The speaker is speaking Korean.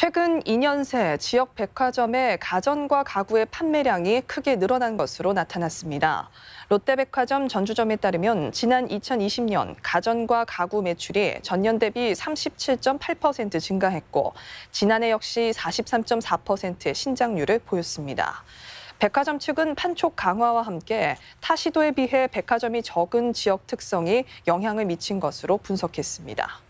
최근 2년 새 지역 백화점의 가전과 가구의 판매량이 크게 늘어난 것으로 나타났습니다. 롯데백화점 전주점에 따르면 지난 2020년 가전과 가구 매출이 전년 대비 37.8% 증가했고 지난해 역시 43.4%의 신장률을 보였습니다. 백화점 측은 판촉 강화와 함께 타 시도에 비해 백화점이 적은 지역 특성이 영향을 미친 것으로 분석했습니다.